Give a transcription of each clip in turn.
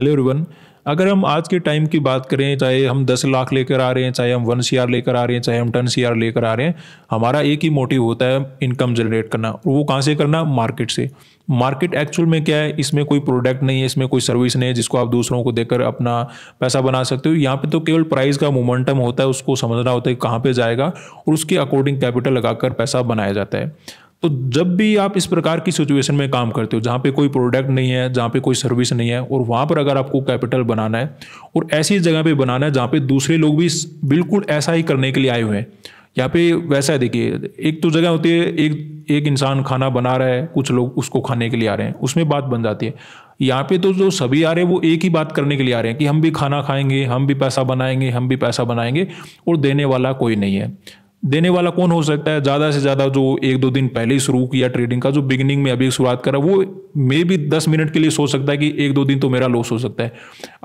hello रिवन अगर हम आज के टाइम की बात करें चाहे हम दस लाख लेकर आ रहे हैं चाहे हम वन सी लेकर आ रहे हैं चाहे हम टन सी लेकर आ रहे हैं हमारा एक ही मोटिव होता है इनकम जनरेट करना और वो कहाँ से करना मार्केट से मार्केट एक्चुअल में क्या है इसमें कोई प्रोडक्ट नहीं है इसमें कोई सर्विस नहीं है जिसको आप दूसरों को देकर अपना पैसा बना सकते हो यहाँ पे तो केवल प्राइस का मोमेंटम होता है उसको समझना होता है कहाँ पे जाएगा और उसके अकॉर्डिंग कैपिटल लगाकर पैसा बनाया जाता है तो जब भी आप इस प्रकार की सिचुएशन में काम करते हो जहाँ पे कोई प्रोडक्ट नहीं है जहाँ पे कोई सर्विस नहीं है और वहाँ पर अगर आपको कैपिटल बनाना है और ऐसी जगह पे बनाना है जहाँ पे दूसरे लोग भी बिल्कुल ऐसा ही करने के लिए आए हुए हैं यहाँ पे वैसा है देखिए एक तो जगह होती है एक एक इंसान खाना बना रहा है कुछ लोग उसको खाने के लिए आ रहे हैं उसमें बात बन जाती है यहाँ पे तो जो सभी आ रहे हैं वो एक ही बात करने के लिए आ रहे हैं कि हम भी खाना खाएंगे हम भी पैसा बनाएंगे हम भी पैसा बनाएंगे और देने वाला कोई नहीं है देने वाला कौन हो सकता है ज़्यादा से ज़्यादा जो एक दो दिन पहले ही शुरू किया ट्रेडिंग का जो बिगिनिंग में अभी शुरुआत करा वो मे भी दस मिनट के लिए सोच सकता है कि एक दो दिन तो मेरा लॉस हो सकता है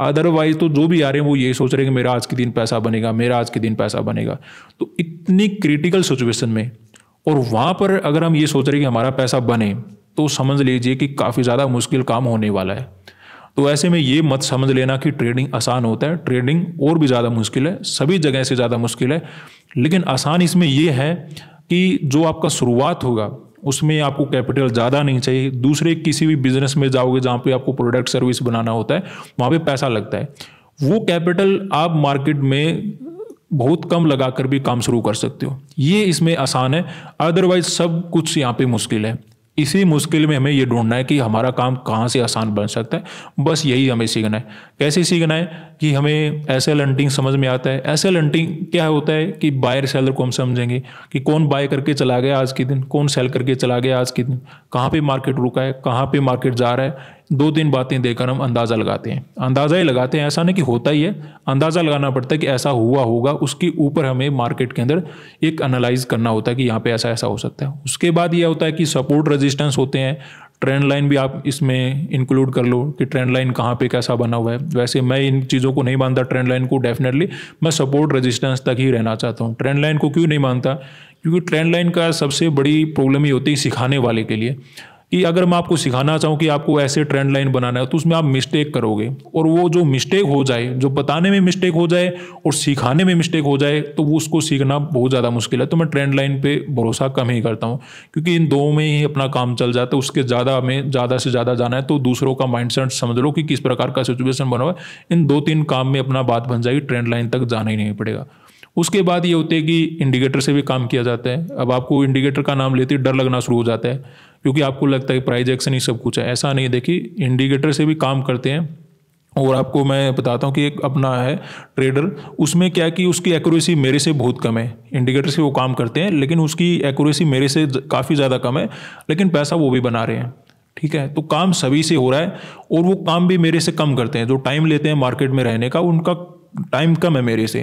अदरवाइज तो जो भी आ रहे हैं वो यही सोच रहे हैं कि मेरा आज के दिन पैसा बनेगा मेरा आज के दिन पैसा बनेगा तो इतनी क्रिटिकल सिचुएशन में और वहाँ पर अगर हम ये सोच रहे हैं कि हमारा पैसा बने तो समझ लीजिए कि काफ़ी ज़्यादा मुश्किल काम होने वाला है तो ऐसे में ये मत समझ लेना कि ट्रेडिंग आसान होता है ट्रेडिंग और भी ज़्यादा मुश्किल है सभी जगह से ज़्यादा मुश्किल है लेकिन आसान इसमें यह है कि जो आपका शुरुआत होगा उसमें आपको कैपिटल ज़्यादा नहीं चाहिए दूसरे किसी भी बिजनेस में जाओगे जहाँ पे आपको प्रोडक्ट सर्विस बनाना होता है वहाँ पे पैसा लगता है वो कैपिटल आप मार्केट में बहुत कम लगा कर भी काम शुरू कर सकते हो ये इसमें आसान है अदरवाइज सब कुछ यहाँ पे मुश्किल है इसी मुश्किल में हमें ये ढूंढना है कि हमारा काम कहाँ से आसान बन सकता है बस यही हमें सीखना है कैसे सीखना है कि हमें एस एल समझ में आता है एस एल क्या होता है कि बायर सेलर को हम समझेंगे कि कौन बाय करके चला गया आज के दिन कौन सेल करके चला गया आज के दिन कहाँ पे मार्केट रुका है कहाँ पे मार्केट जा रहा है दो तीन बातें देकर हम अंदाज़ा लगाते हैं अंदाज़ा ही लगाते हैं ऐसा नहीं कि होता ही है अंदाज़ा लगाना पड़ता है कि ऐसा हुआ होगा उसके ऊपर हमें मार्केट के अंदर एक एनालाइज करना होता है कि यहाँ पे ऐसा ऐसा हो सकता है उसके बाद यह होता है कि सपोर्ट रेजिस्टेंस होते हैं ट्रेंड लाइन भी आप इसमें इंक्लूड कर लो कि ट्रेंड लाइन कहाँ पे कैसा बना हुआ है वैसे मैं इन चीज़ों को नहीं मानता ट्रेंड लाइन को डेफिनेटली मैं सपोर्ट रेजिस्टेंस तक ही रहना चाहता हूँ ट्रेंड लाइन को क्यों नहीं मानता क्योंकि ट्रेंड लाइन का सबसे बड़ी प्रॉब्लम ही होती है सिखाने वाले के लिए कि अगर मैं आपको सिखाना चाहूँ कि आपको ऐसे ट्रेंड लाइन बनाना है तो उसमें आप मिस्टेक करोगे और वो जो मिस्टेक हो जाए जो बताने में मिस्टेक हो जाए और सिखाने में मिस्टेक हो जाए तो वो उसको सीखना बहुत ज़्यादा मुश्किल है तो मैं ट्रेंड लाइन पर भरोसा कम ही करता हूँ क्योंकि इन दो में ही अपना काम चल जाता है उसके ज़्यादा हमें ज़्यादा से ज़्यादा जाना है तो दूसरों का माइंड समझ लो कि किस प्रकार का सिचुएशन बना हुआ है इन दो तीन काम में अपना बात बन जाएगी ट्रेंड लाइन तक जाना ही नहीं पड़ेगा उसके बाद ये होते हैं कि इंडिकेटर से भी काम किया जाता है अब आपको इंडिकेटर का नाम लेते ही डर लगना शुरू हो जाता है क्योंकि आपको लगता है प्राइज एक्शन ही सब कुछ है ऐसा नहीं देखिए इंडिकेटर से भी काम करते हैं और आपको मैं बताता हूँ कि एक अपना है ट्रेडर उसमें क्या कि उसकी एक्यूरेसी मेरे से बहुत कम है इंडिकेटर से वो काम करते हैं लेकिन उसकी एक्यूरेसी मेरे से काफ़ी ज़्यादा कम है लेकिन पैसा वो भी बना रहे हैं ठीक है तो काम सभी से हो रहा है और वो काम भी मेरे से कम करते हैं जो टाइम लेते हैं मार्केट में रहने का उनका टाइम कम है मेरे से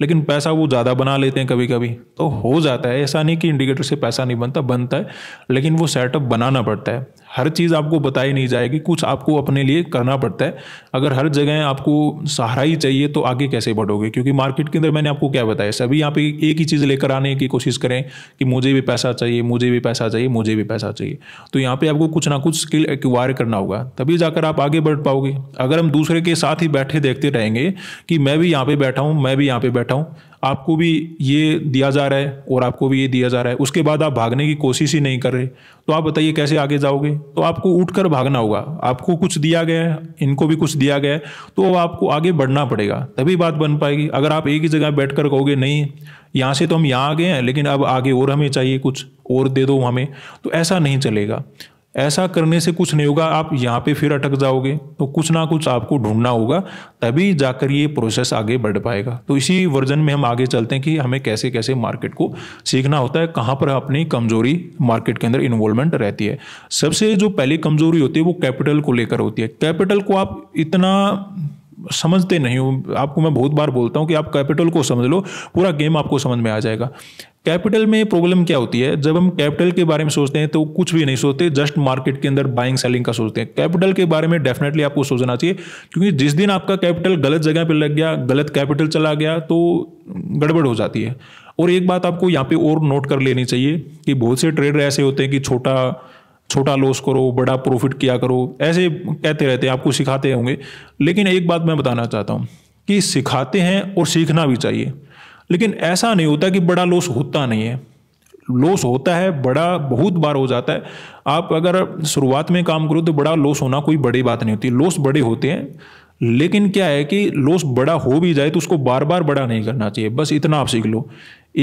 लेकिन पैसा वो ज़्यादा बना लेते हैं कभी कभी तो हो जाता है ऐसा नहीं कि इंडिकेटर से पैसा नहीं बनता बनता है लेकिन वो सेटअप बनाना पड़ता है हर चीज़ आपको बताई नहीं जाएगी कुछ आपको अपने लिए करना पड़ता है अगर हर जगह आपको सहारा ही चाहिए तो आगे कैसे बढ़ोगे क्योंकि मार्केट के अंदर मैंने आपको क्या बताया सभी यहाँ पे एक ही चीज़ लेकर आने की कोशिश करें कि मुझे भी पैसा चाहिए मुझे भी पैसा चाहिए मुझे भी पैसा चाहिए तो यहाँ पर आपको कुछ ना कुछ स्किल एक्वायर करना होगा तभी जाकर आप आगे बढ़ पाओगे अगर हम दूसरे के साथ ही बैठे देखते रहेंगे कि मैं भी यहाँ पर बैठा हूँ मैं भी यहाँ पर बैठा हूँ आपको भी ये दिया जा रहा है और आपको भी ये दिया जा रहा है उसके बाद आप भागने की कोशिश ही नहीं कर रहे तो आप बताइए कैसे आगे जाओगे तो आपको उठकर भागना होगा आपको कुछ दिया गया है इनको भी कुछ दिया गया है तो आपको आगे बढ़ना पड़ेगा तभी बात बन पाएगी अगर आप एक ही जगह बैठ कर कहोगे नहीं यहाँ से तो हम यहाँ आ गए हैं लेकिन अब आगे और हमें चाहिए कुछ और दे दो हमें तो ऐसा नहीं चलेगा ऐसा करने से कुछ नहीं होगा आप यहाँ पे फिर अटक जाओगे तो कुछ ना कुछ आपको ढूंढना होगा तभी जाकर ये प्रोसेस आगे बढ़ पाएगा तो इसी वर्जन में हम आगे चलते हैं कि हमें कैसे कैसे मार्केट को सीखना होता है कहाँ पर अपनी कमजोरी मार्केट के अंदर इन्वॉल्वमेंट रहती है सबसे जो पहली कमजोरी होती है वो कैपिटल को लेकर होती है कैपिटल को आप इतना समझते नहीं हो आपको मैं बहुत बार बोलता हूँ कि आप कैपिटल को समझ लो पूरा गेम आपको समझ में आ जाएगा कैपिटल में प्रॉब्लम क्या होती है जब हम कैपिटल के बारे में सोचते हैं तो कुछ भी नहीं सोचते जस्ट मार्केट के अंदर बाइंग सेलिंग का सोचते हैं कैपिटल के बारे में डेफिनेटली आपको सोचना चाहिए क्योंकि जिस दिन आपका कैपिटल गलत जगह पर लग गया गलत कैपिटल चला गया तो गड़बड़ हो जाती है और एक बात आपको यहाँ पे और नोट कर लेनी चाहिए कि बहुत से ट्रेडर ऐसे होते हैं कि छोटा छोटा लॉस करो बड़ा प्रॉफिट किया करो ऐसे कहते रहते हैं आपको सिखाते होंगे लेकिन एक बात मैं बताना चाहता हूँ कि सिखाते हैं और सीखना भी चाहिए लेकिन ऐसा नहीं होता कि बड़ा लॉस होता नहीं है लॉस होता है बड़ा बहुत बार हो जाता है आप अगर शुरुआत में काम करो तो बड़ा लॉस होना कोई बड़ी बात नहीं होती लॉस बड़े होते हैं लेकिन क्या है कि लॉस बड़ा हो भी जाए तो उसको बार बार बड़ा नहीं करना चाहिए बस इतना आप सीख लो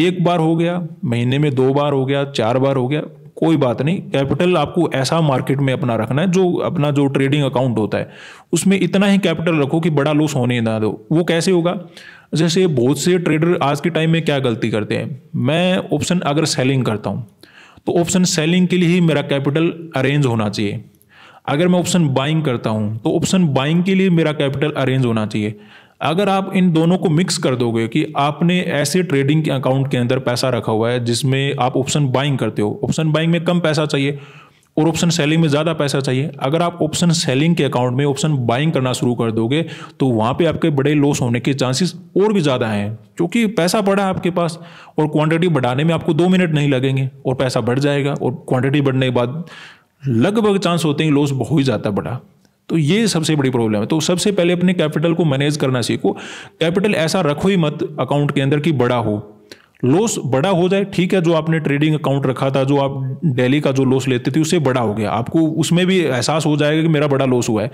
एक बार हो गया महीने में दो बार हो गया चार बार हो गया कोई बात नहीं कैपिटल आपको ऐसा मार्केट में अपना रखना है जो अपना जो ट्रेडिंग अकाउंट होता है उसमें इतना ही कैपिटल रखो कि बड़ा लॉस होने ना दो वो कैसे होगा जैसे बहुत से ट्रेडर आज के टाइम में क्या गलती करते हैं मैं ऑप्शन अगर सेलिंग करता हूँ तो ऑप्शन सेलिंग के लिए ही मेरा कैपिटल अरेंज होना चाहिए अगर मैं ऑप्शन बाइंग करता हूँ तो ऑप्शन बाइंग के लिए मेरा कैपिटल अरेंज होना चाहिए अगर आप इन दोनों को मिक्स कर दोगे कि आपने ऐसे ट्रेडिंग के अकाउंट के अंदर पैसा रखा हुआ है जिसमें आप ऑप्शन बाइंग करते हो ऑप्शन बाइंग में कम पैसा चाहिए और ऑप्शन सेलिंग में ज़्यादा पैसा चाहिए अगर आप ऑप्शन सेलिंग के अकाउंट में ऑप्शन बाइंग करना शुरू कर दोगे तो वहाँ पे आपके बड़े लॉस होने के चांसेस और भी ज़्यादा हैं क्योंकि पैसा बढ़ा आपके पास और क्वांटिटी बढ़ाने में आपको दो मिनट नहीं लगेंगे और पैसा बढ़ जाएगा और क्वांटिटी बढ़ने के बाद लगभग चांस होते हैं लॉस बहुत ही ज़्यादा बढ़ा तो ये सबसे बड़ी प्रॉब्लम है तो सबसे पहले अपने कैपिटल को मैनेज करना सीखो कैपिटल ऐसा रखो ही मत अकाउंट के अंदर कि बड़ा हो लॉस बड़ा हो जाए ठीक है जो आपने ट्रेडिंग अकाउंट रखा था जो आप डेली का जो लॉस लेते थे उससे बड़ा हो गया आपको उसमें भी एहसास हो जाएगा कि मेरा बड़ा लॉस हुआ है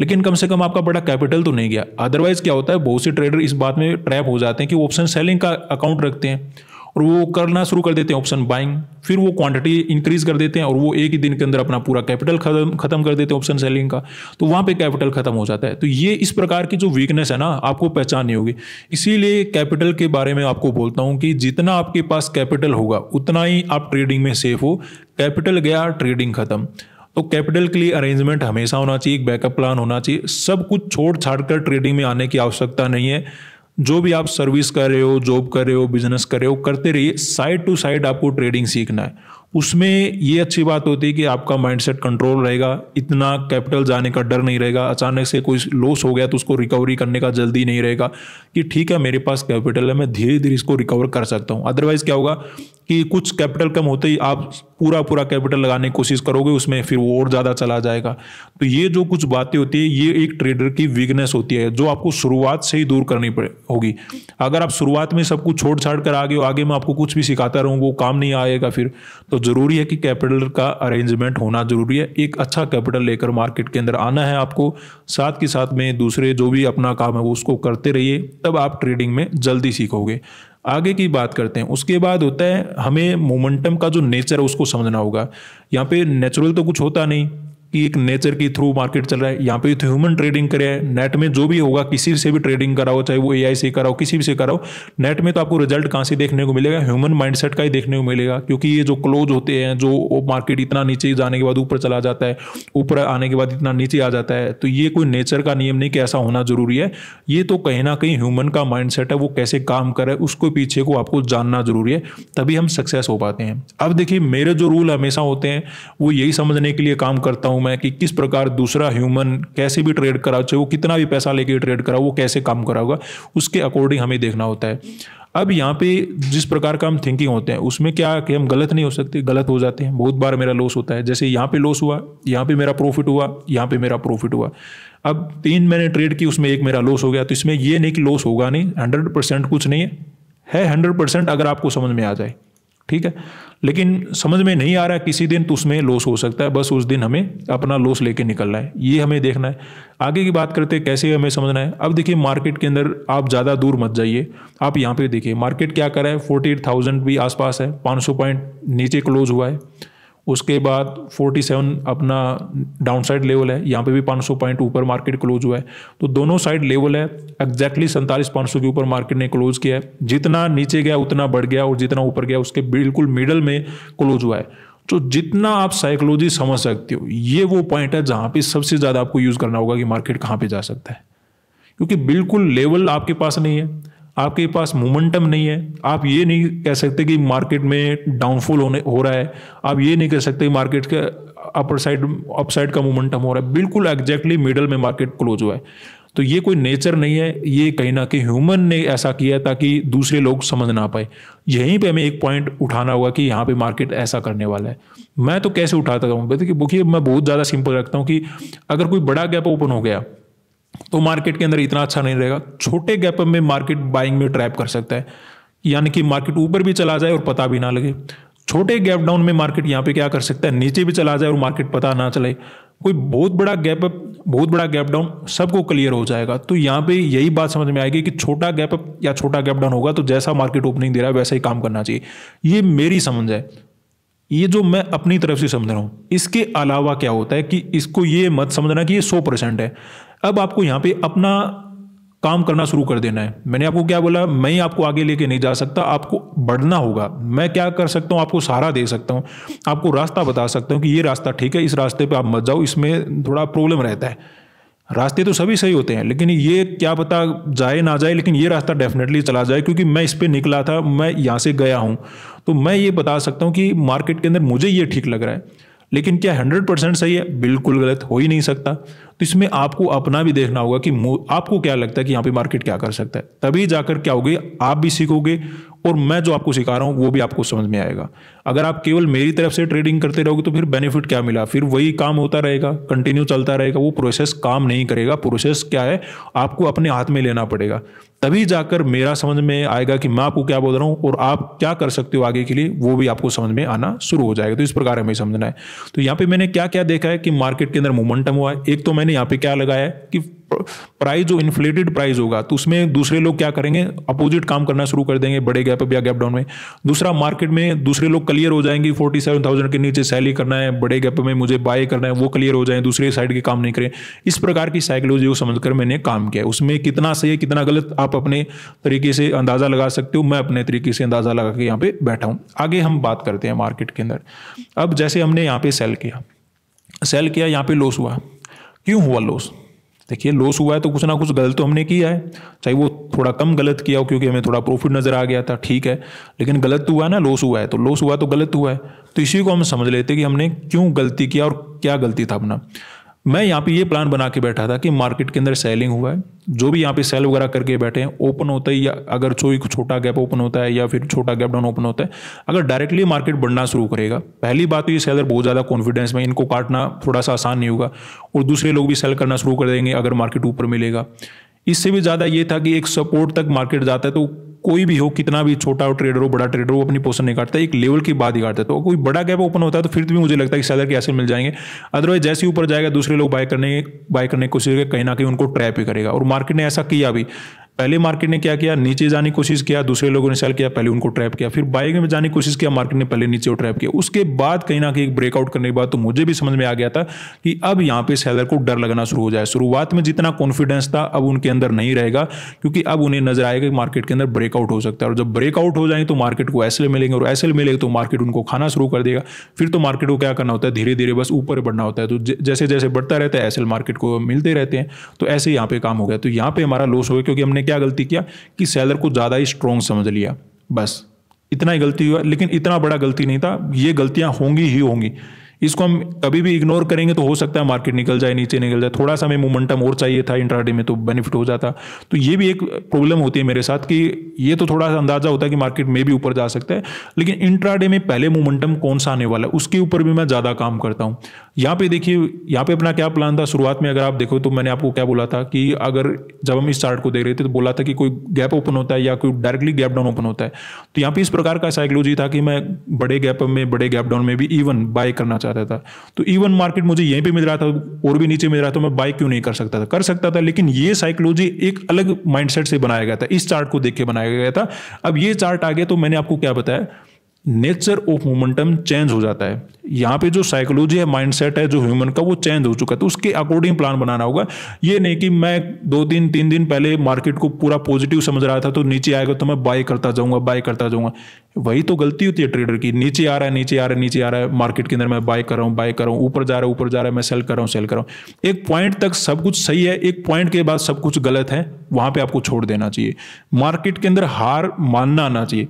लेकिन कम से कम आपका बड़ा कैपिटल तो नहीं गया अदरवाइज क्या होता है बहुत से ट्रेडर इस बात में ट्रैप हो जाते हैं कि ऑप्शन सेलिंग का अकाउंट रखते हैं और वो करना शुरू कर देते हैं ऑप्शन बाइंग फिर वो क्वांटिटी इंक्रीज कर देते हैं और वो एक ही दिन के अंदर अपना पूरा कैपिटल खत्म खत्म कर देते हैं ऑप्शन सेलिंग का तो वहाँ पे कैपिटल खत्म हो जाता है तो ये इस प्रकार की जो वीकनेस है ना आपको पहचाननी होगी इसीलिए कैपिटल के बारे में आपको बोलता हूँ कि जितना आपके पास कैपिटल होगा उतना ही आप ट्रेडिंग में सेफ हो कैपिटल गया ट्रेडिंग खत्म तो कैपिटल के लिए अरेंजमेंट हमेशा होना चाहिए एक बैकअप प्लान होना चाहिए सब कुछ छोड़ छाड़ कर ट्रेडिंग में आने की आवश्यकता नहीं है जो भी आप सर्विस कर रहे हो जॉब कर रहे हो बिजनेस कर रहे हो करते रहिए साइड टू साइड आपको ट्रेडिंग सीखना है उसमें ये अच्छी बात होती है कि आपका माइंडसेट कंट्रोल रहेगा इतना कैपिटल जाने का डर नहीं रहेगा अचानक से कोई लॉस हो गया तो उसको रिकवरी करने का जल्दी नहीं रहेगा कि ठीक है मेरे पास कैपिटल है मैं धीरे धीरे इसको रिकवर कर सकता हूँ अदरवाइज़ क्या होगा कि कुछ कैपिटल कम होते ही आप पूरा पूरा कैपिटल लगाने की कोशिश करोगे उसमें फिर वो और ज़्यादा चला जाएगा तो ये जो कुछ बातें होती है ये एक ट्रेडर की वीकनेस होती है जो आपको शुरुआत से ही दूर करनी पड़े होगी अगर आप शुरुआत में सब कुछ छोड़ छाड़ कर आगे आगे मैं आपको कुछ भी सिखाता रहूँगा वो काम नहीं आएगा फिर तो ज़रूरी है कि कैपिटल का अरेंजमेंट होना ज़रूरी है एक अच्छा कैपिटल लेकर मार्केट के अंदर आना है आपको साथ के साथ में दूसरे जो भी अपना काम है वो उसको करते रहिए तब आप ट्रेडिंग में जल्दी सीखोगे आगे की बात करते हैं उसके बाद होता है हमें मोमेंटम का जो नेचर है उसको समझना होगा यहाँ पे नेचुरल तो कुछ होता नहीं कि एक नेचर के थ्रू मार्केट चल रहा है यहाँ पे तो ह्यूमन ट्रेडिंग करे नेट में जो भी होगा किसी से भी ट्रेडिंग कराओ चाहे वो एआई से कराओ किसी भी से कराओ नेट में तो आपको रिजल्ट कहाँ से देखने को मिलेगा ह्यूमन माइंडसेट का ही देखने को मिलेगा क्योंकि ये जो क्लोज होते हैं जो मार्केट इतना नीचे जाने के बाद ऊपर चला जाता है ऊपर आने के बाद इतना नीचे आ जाता है तो ये कोई नेचर का नियम नहीं कि ऐसा होना जरूरी है ये तो कहीं ना कहीं ह्यूमन का माइंड है वो कैसे काम करे उसको पीछे को आपको जानना जरूरी है तभी हम सक्सेस हो पाते हैं अब देखिए मेरे जो रूल हमेशा होते हैं वो यही समझने के लिए काम करता हूँ मैं कि किस प्रकार दूसरा ह्यूमन कैसे भी ट्रेड करा चाहे वो कितना भी पैसा लेके ट्रेड करा वो कैसे काम करा होगा उसके अकॉर्डिंग हमें देखना होता है अब यहाँ पे जिस प्रकार का हम थिंकिंग होते हैं उसमें क्या कि हम गलत नहीं हो सकते गलत हो जाते हैं बहुत बार मेरा लॉस होता है जैसे यहाँ पे लॉस हुआ यहाँ पे मेरा प्रॉफिट हुआ यहाँ पे मेरा प्रॉफिट हुआ अब तीन मैंने ट्रेड की उसमें एक मेरा लॉस हो गया तो इसमें ये नहीं कि लॉस होगा नहीं हंड्रेड कुछ नहीं है हंड्रेड परसेंट अगर आपको समझ में आ जाए ठीक है लेकिन समझ में नहीं आ रहा किसी दिन तो उसमें लॉस हो सकता है बस उस दिन हमें अपना लॉस लेके निकलना है ये हमें देखना है आगे की बात करते हैं कैसे हमें समझना है अब देखिए मार्केट के अंदर आप ज़्यादा दूर मत जाइए आप यहाँ पे देखिए मार्केट क्या कर रहा है फोर्टी थाउजेंड भी आसपास है पाँच सौ पॉइंट नीचे क्लोज हुआ है उसके बाद 47 अपना डाउनसाइड लेवल है यहाँ पे भी 500 पॉइंट ऊपर मार्केट क्लोज हुआ है तो दोनों साइड लेवल है एग्जैक्टली सैंतालीस पाँच के ऊपर मार्केट ने क्लोज किया है जितना नीचे गया उतना बढ़ गया और जितना ऊपर गया उसके बिल्कुल मिडल में क्लोज हुआ है तो जितना आप साइकोलॉजी समझ सकते हो ये वो पॉइंट है जहाँ पे सबसे ज़्यादा आपको यूज़ करना होगा कि मार्केट कहाँ पे जा सकता है क्योंकि बिल्कुल लेवल आपके पास नहीं है आपके पास मोमेंटम नहीं है आप ये नहीं कह सकते कि मार्केट में डाउनफॉल होने हो रहा है आप ये नहीं कह सकते कि मार्केट का अपर साइड अपसाइड का मोमेंटम हो रहा है बिल्कुल एग्जैक्टली मिडल में मार्केट क्लोज हुआ है तो ये कोई नेचर नहीं है ये कहीं ना कहीं ह्यूमन ने ऐसा किया ताकि दूसरे लोग समझ ना पाए यहीं पे हमें एक पॉइंट उठाना होगा कि यहाँ पे मार्केट ऐसा करने वाला है मैं तो कैसे उठाता हूँ देखिए मैं बहुत ज़्यादा सिंपल रखता हूँ कि अगर कोई बड़ा गैप ओपन हो गया तो मार्केट के अंदर इतना अच्छा नहीं रहेगा छोटे गैप में मार्केट बाइंग में ट्रैप कर सकता है यानी कि मार्केट ऊपर भी चला जाए और पता भी ना लगे छोटे गैप डाउन में मार्केट यहाँ पे क्या कर सकता है नीचे भी चला जाए और मार्केट पता ना चले कोई बहुत बड़ा गैप अप बहुत बड़ा गैप डाउन सबको क्लियर हो जाएगा तो यहाँ पे यही बात समझ में आएगी कि छोटा गैप अप या छोटा गैप डाउन होगा तो जैसा मार्केट ओपनिंग दे रहा है वैसा ही काम करना चाहिए ये मेरी समझ है ये जो मैं अपनी तरफ से समझ रहा हूँ इसके अलावा क्या होता है कि इसको ये मत समझना कि ये सौ परसेंट है अब आपको यहाँ पे अपना काम करना शुरू कर देना है मैंने आपको क्या बोला मैं ही आपको आगे लेके नहीं जा सकता आपको बढ़ना होगा मैं क्या कर सकता हूँ आपको सहारा दे सकता हूँ आपको रास्ता बता सकता हूँ कि ये रास्ता ठीक है इस रास्ते पे आप मत जाओ इसमें थोड़ा प्रॉब्लम रहता है रास्ते तो सभी सही होते हैं लेकिन ये क्या पता जाए ना जाए लेकिन ये रास्ता डेफिनेटली चला जाए क्योंकि मैं इस पर निकला था मैं यहाँ से गया हूँ तो मैं ये बता सकता हूँ कि मार्केट के अंदर मुझे ये ठीक लग रहा है लेकिन क्या हंड्रेड परसेंट सही है बिल्कुल गलत हो ही नहीं सकता तो इसमें आपको अपना भी देखना होगा कि आपको क्या लगता है कि यहाँ पे मार्केट क्या कर सकता है तभी जाकर क्या होगी आप भी सीखोगे और मैं जो आपको सिखा रहा हूँ वो भी आपको समझ में आएगा अगर आप केवल मेरी तरफ से ट्रेडिंग करते रहोगे तो फिर बेनिफिट क्या मिला फिर वही काम होता रहेगा कंटिन्यू चलता रहेगा वो प्रोसेस काम नहीं करेगा प्रोसेस क्या है आपको अपने हाथ में लेना पड़ेगा तभी जाकर मेरा समझ में आएगा कि मैं आपको क्या बोल रहा हूँ और आप क्या कर सकते हो आगे के लिए वो भी आपको समझ में आना शुरू हो जाएगा तो इस प्रकार हमें समझना है तो यहाँ पे मैंने क्या क्या देखा है कि मार्केट के अंदर मोमेंटम हुआ है एक तो मैं मैंने यहाँ पे क्या लगाया है कि प्राइस जो इन्फ्लेटेड प्राइस होगा तो उसमें दूसरे लोग क्या करेंगे अपोजिट काम करना शुरू कर देंगे बड़े गैप अप या गैप डाउन में दूसरा मार्केट में दूसरे लोग क्लियर हो जाएंगे फोर्टी सेवन थाउजेंड के नीचे सैली करना है बड़े गैप में मुझे बाय करना है वो क्लियर हो जाए दूसरे साइड के काम नहीं करें इस प्रकार की साइकोलॉजी को समझ मैंने काम किया उसमें कितना सही है कितना गलत आप अपने तरीके से अंदाजा लगा सकते हो मैं अपने तरीके से अंदाजा लगा के यहाँ पे बैठा हूँ आगे हम बात करते हैं मार्केट के अंदर अब जैसे हमने यहाँ पे सेल किया सेल किया यहाँ पे लॉस हुआ क्यों हुआ लॉस देखिए लॉस हुआ है तो कुछ ना कुछ गलत तो हमने किया है चाहे वो थोड़ा कम गलत किया हो क्योंकि हमें थोड़ा प्रॉफिट नज़र आ गया था ठीक है लेकिन गलत हुआ है ना लॉस हुआ है तो लॉस हुआ तो गलत हुआ है तो इसी को हम समझ लेते कि हमने क्यों गलती किया और क्या गलती था अपना मैं यहाँ पे ये प्लान बना के बैठा था कि मार्केट के अंदर सेलिंग हुआ है जो भी यहाँ पे सेल वगैरह करके बैठे हैं ओपन होता है या अगर कोई छोटा गैप ओपन होता है या फिर छोटा गैप डाउन ओपन होता है अगर डायरेक्टली मार्केट बढ़ना शुरू करेगा पहली बात तो ये सेलर बहुत ज़्यादा कॉन्फिडेंस में इनको काटना थोड़ा सा आसान नहीं होगा और दूसरे लोग भी सेल करना शुरू कर देंगे अगर मार्केट ऊपर मिलेगा इससे भी ज़्यादा ये था कि एक सपोर्ट तक मार्केट जाता है तो कोई भी हो कितना भी छोटा ट्रेडर हो बड़ा ट्रेडर हो अपनी पोषण नहीं काटता एक लेवल की बात ही काटता है तो कोई बड़ा गैप ओपन होता है तो फिर भी मुझे लगता है कि सैलर के ऐसे मिल जाएंगे अदरवाइज जैसे ऊपर जाएगा दूसरे लोग बाय करने बाय करने की कोशिश करेंगे कहीं ना कहीं उनको ट्रैप ही करेगा और मार्केट ने ऐसा किया भी पहले मार्केट ने क्या किया नीचे जाने की कोशिश किया दूसरे लोगों ने सेल किया पहले उनको ट्रैप किया फिर बाइक में जाने की कोशिश किया मार्केट ने पहले नीचे ट्रैप किया उसके बाद कहीं ना कहीं ब्रेकआउट करने के बाद तो मुझे भी समझ में आ गया था कि अब यहाँ पे सेलर को डर लगना शुरू हो जाए शुरुआत में जितना कॉन्फिडेंस था अब उनके अंदर नहीं रहेगा क्योंकि अब उन्हें नजर आएगा कि मार्केट के अंदर ब्रेकआउट हो सकता है और जब ब्रेकआउट हो जाए तो मार्केट को ऐसे मिलेंगे और ऐसे मिलेंगे तो मार्केट उनको खाना शुरू कर देगा फिर तो मार्केट को क्या करना होता है धीरे धीरे बस ऊपर बढ़ना होता है तो जैसे जैसे बढ़ता रहता है ऐसे मार्केट को मिलते रहते हैं तो ऐसे यहाँ पे काम हो गया तो यहाँ पे हमारा लॉस हो गया क्योंकि हमने क्या गलती किया कि सेलर को ज़्यादा ही स्ट्रॉन्ग समझ लिया बस इतना ही गलती हुआ लेकिन इतना बड़ा गलती नहीं था ये गलतियाँ होंगी ही होंगी इसको हम अभी भी इग्नोर करेंगे तो हो सकता है मार्केट निकल जाए नीचे निकल जाए थोड़ा सा हमें मोमेंटम और चाहिए था इंट्राडे में तो बेनिफिट हो जाता तो ये भी एक प्रॉब्लम होती है मेरे साथ कि ये तो थोड़ा सा अंदाजा होता है कि मार्केट में भी ऊपर जा सकता है लेकिन इंट्राडे में पहले मोमेंटम कौन सा आने वाला है उसके ऊपर भी मैं ज़्यादा काम करता हूँ यहाँ पे देखिए यहाँ पे अपना क्या प्लान था शुरुआत में अगर आप देखो तो मैंने आपको क्या बोला था कि अगर जब हम इस चार्ट को देख रहे थे तो बोला था कि कोई गैप ओपन होता है या कोई डायरेक्टली गैप डाउन ओपन होता है तो यहाँ पे इस प्रकार का साइकोलॉजी था कि मैं बड़े गैप में बड़े गैप डाउन में भी इवन बाय करना चाहता चाहता था तो इवन मार्केट मुझे यहीं पर मिल रहा था और भी नीचे मिल रहा था तो मैं बाय क्यों नहीं कर सकता था कर सकता था लेकिन ये साइकोलॉजी एक अलग माइंडसेट से बनाया गया था इस चार्ट को देख के बनाया गया था अब ये चार्ट आ गया तो मैंने आपको क्या बताया नेचर ऑफ मोमेंटम चेंज हो जाता है यहाँ पे जो साइकोलॉजी है माइंडसेट है जो ह्यूमन का वो चेंज हो चुका है तो उसके अकॉर्डिंग प्लान बनाना होगा ये नहीं कि मैं दो दिन तीन दिन पहले मार्केट को पूरा पॉजिटिव समझ रहा था तो नीचे आएगा तो मैं बाय करता जाऊंगा बाय करता जाऊंगा वही तो गलती होती है ट्रेडर की नीचे आ रहा है नीचे आ रहा है नीचे आ रहा है मार्केट के अंदर मैं बाय कर रहा हूँ बाय कर रहा हूँ ऊपर जा रहा है ऊपर जा रहा है मैं सेल कर रहा हूँ सेल कर रहा हूँ एक पॉइंट तक सब कुछ सही है एक पॉइंट के बाद सब कुछ गलत है वहाँ पर आपको छोड़ देना चाहिए मार्केट के अंदर हार मानना आना चाहिए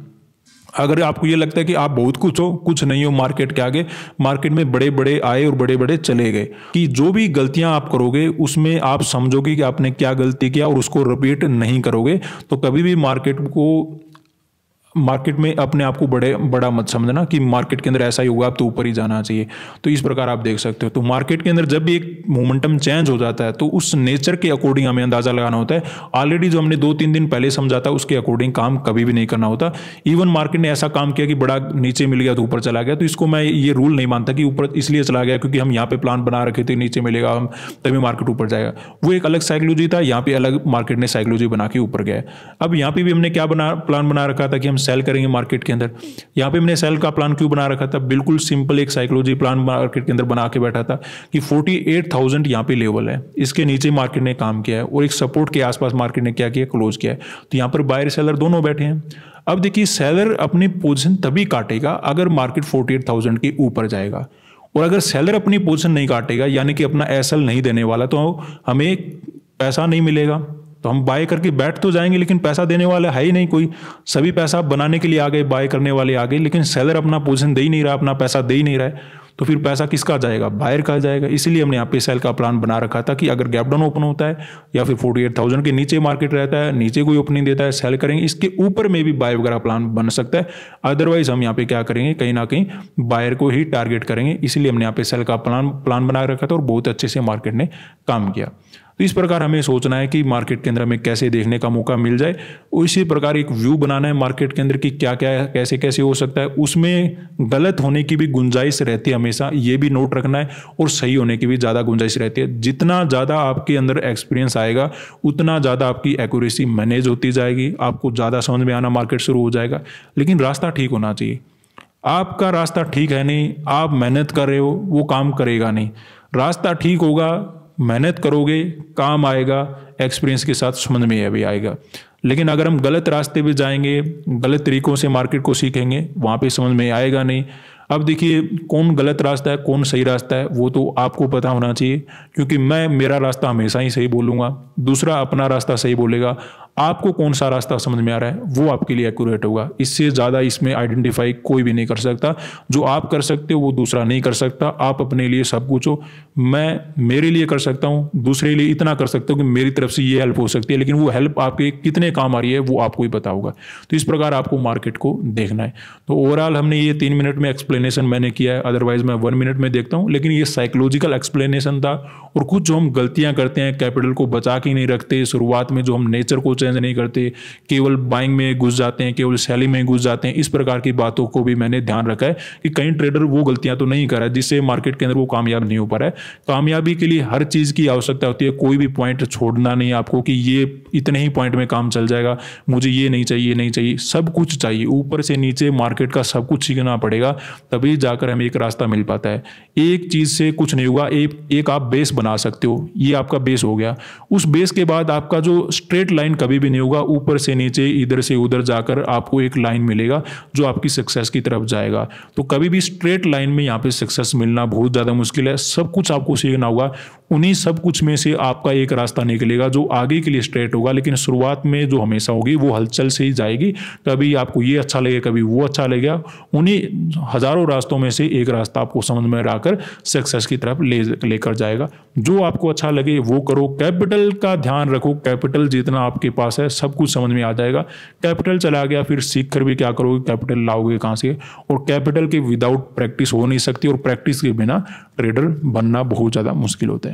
अगर आपको ये लगता है कि आप बहुत कुछ हो कुछ नहीं हो मार्केट के आगे मार्केट में बड़े बड़े आए और बड़े बड़े चले गए कि जो भी गलतियां आप करोगे उसमें आप समझोगे कि आपने क्या गलती किया और उसको रिपीट नहीं करोगे तो कभी भी मार्केट को मार्केट में अपने आप को बड़े बड़ा मत समझना कि मार्केट के अंदर ऐसा ही होगा आप तो ऊपर ही जाना चाहिए तो इस प्रकार आप देख सकते हो तो मार्केट के अंदर जब भी एक मोमेंटम चेंज हो जाता है तो उस नेचर के अकॉर्डिंग हमें अंदाज़ा लगाना होता है ऑलरेडी जो हमने दो तीन दिन पहले समझा था उसके अकॉर्डिंग काम कभी भी नहीं करना होता इवन मार्केट ने ऐसा काम किया कि बड़ा नीचे मिल गया तो ऊपर चला गया तो इसको मैं ये रूल नहीं मानता कि ऊपर इसलिए चला गया क्योंकि हम यहाँ पर प्लान बना रखे थे नीचे मिलेगा हम तभी मार्केट ऊपर जाएगा वो एक अलग साइकोलॉजी था यहाँ पे अलग मार्केट ने साइकोलॉजी बना के ऊपर गया अब यहाँ पर भी हमने क्या बना प्लान बना रखा था कि हम सेल करेंगे मार्केट के अंदर यहाँ पे मैंने सेल का प्लान क्यों बना रखा था बिल्कुल सिंपल एक साइकोलॉजी प्लान मार्केट के अंदर बना के बैठा था कि फोर्टी एट थाउजेंड यहाँ पे लेवल है इसके नीचे मार्केट ने काम किया है और एक सपोर्ट के आसपास मार्केट ने क्या किया क्लोज किया है तो यहाँ पर बायर सेलर दोनों बैठे हैं अब देखिए सेलर अपनी पोजिशन तभी काटेगा अगर मार्केट फोर्टी एट थाउजेंड के ऊपर जाएगा और अगर सेलर अपनी पोजिशन नहीं काटेगा यानी कि अपना एस नहीं देने वाला तो हमें पैसा नहीं मिलेगा तो हम बाय करके बैठ तो जाएंगे लेकिन पैसा देने वाला है ही नहीं कोई सभी पैसा बनाने के लिए आ गए बाय करने वाले आ गए लेकिन सेलर अपना पोजिशन दे ही नहीं रहा अपना पैसा दे ही नहीं रहा है तो फिर पैसा किसका जाएगा बायर का जाएगा इसीलिए हमने यहाँ पे सेल का प्लान बना रखा था कि अगर गैप डाउन ओपन होता है या फिर फोर्टी एट थाउजेंड के नीचे मार्केट रहता है नीचे कोई ओपनिंग देता है सेल करेंगे इसके ऊपर में भी बाय वगैरह प्लान बन सकता है अदरवाइज हम यहाँ पे क्या करेंगे कहीं ना कहीं बायर को ही टारगेट करेंगे इसलिए हमने यहाँ पे सेल का प्लान प्लान बना रखा था और बहुत अच्छे से मार्केट ने काम किया तो इस प्रकार हमें सोचना है कि मार्केट के अंदर हमें कैसे देखने का मौका मिल जाए और इसी प्रकार एक व्यू बनाना है मार्केट के अंदर कि क्या क्या कैसे कैसे हो सकता है उसमें गलत होने की भी गुंजाइश रहती है हमेशा ये भी नोट रखना है और सही होने की भी ज़्यादा गुंजाइश रहती है जितना ज़्यादा आपके अंदर एक्सपीरियंस आएगा उतना ज़्यादा आपकी एक्यूरेसी मैनेज होती जाएगी आपको ज़्यादा समझ में आना मार्केट शुरू हो जाएगा लेकिन रास्ता ठीक होना चाहिए आपका रास्ता ठीक है नहीं आप मेहनत कर रहे हो वो काम करेगा नहीं रास्ता ठीक होगा मेहनत करोगे काम आएगा एक्सपीरियंस के साथ समझ में अभी आएगा लेकिन अगर हम गलत रास्ते पर जाएंगे गलत तरीकों से मार्केट को सीखेंगे वहाँ पे समझ में आएगा नहीं अब देखिए कौन गलत रास्ता है कौन सही रास्ता है वो तो आपको पता होना चाहिए क्योंकि मैं मेरा रास्ता हमेशा ही सही बोलूँगा दूसरा अपना रास्ता सही बोलेगा आपको कौन सा रास्ता समझ में आ रहा है वो आपके लिए एक्यूरेट होगा इससे ज़्यादा इसमें आइडेंटिफाई कोई भी नहीं कर सकता जो आप कर सकते हो वो दूसरा नहीं कर सकता आप अपने लिए सब कुछ हो मैं मेरे लिए कर सकता हूँ दूसरे लिए इतना कर सकता हूँ कि मेरी तरफ से ये हेल्प हो सकती है लेकिन वो हेल्प आपके कितने काम आ रही है वो आपको ही पता होगा तो इस प्रकार आपको मार्केट को देखना है तो ओवरऑल हमने ये तीन मिनट में एक्सप्लेनेशन मैंने किया है अदरवाइज मैं वन मिनट में देखता हूँ लेकिन ये साइकोलॉजिकल एक्सप्लेनेशन था और कुछ जो हम गलतियाँ करते हैं कैपिटल को बचा के नहीं रखते शुरुआत में जो हम नेचर को चेंज नहीं करते केवल बाइंग में घुस जाते हैं केवल सेलिंग में घुस जाते हैं इस प्रकार की बातों को भी मैंने ध्यान रखा है कि कहीं ट्रेडर वो गलतियां तो नहीं कर रहा है जिससे मार्केट के अंदर वो कामयाब नहीं हो पा रहा है कामयाबी के लिए हर चीज़ की आवश्यकता होती है कोई भी पॉइंट छोड़ना नहीं आपको कि ये इतने ही पॉइंट में काम चल जाएगा मुझे ये नहीं चाहिए नहीं चाहिए सब कुछ चाहिए ऊपर से नीचे मार्केट का सब कुछ सीखना पड़ेगा तभी जाकर हमें एक रास्ता मिल पाता है एक चीज़ से कुछ नहीं होगा एक एक आप बेस बना सकते हो ये आपका बेस हो गया उस बेस के बाद आपका जो स्ट्रेट लाइन कभी कभी भी नहीं होगा ऊपर से नीचे इधर से उधर जाकर आपको एक लाइन मिलेगा जो आपकी सक्सेस की तरफ जाएगा तो कभी भी स्ट्रेट लाइन में यहाँ पे सक्सेस मिलना बहुत ज़्यादा मुश्किल है सब कुछ आपको सीखना होगा उन्हीं सब कुछ में से आपका एक रास्ता निकलेगा जो आगे के लिए स्ट्रेट होगा लेकिन शुरुआत में जो हमेशा होगी वो हलचल से ही जाएगी कभी आपको ये अच्छा लगेगा कभी वो अच्छा लगेगा उन्हीं हज़ारों रास्तों में से एक रास्ता आपको समझ में आकर सक्सेस की तरफ ले लेकर जाएगा जो आपको अच्छा लगे वो करो कैपिटल का ध्यान रखो कैपिटल जितना आपके पास है सब कुछ समझ में आ जाएगा कैपिटल चला गया फिर सीख कर भी क्या करोगे कैपिटल लाओगे कहाँ से और कैपिटल के विदाउट प्रैक्टिस हो नहीं सकती और प्रैक्टिस के बिना ट्रेडर बनना बहुत ज़्यादा मुश्किल होता है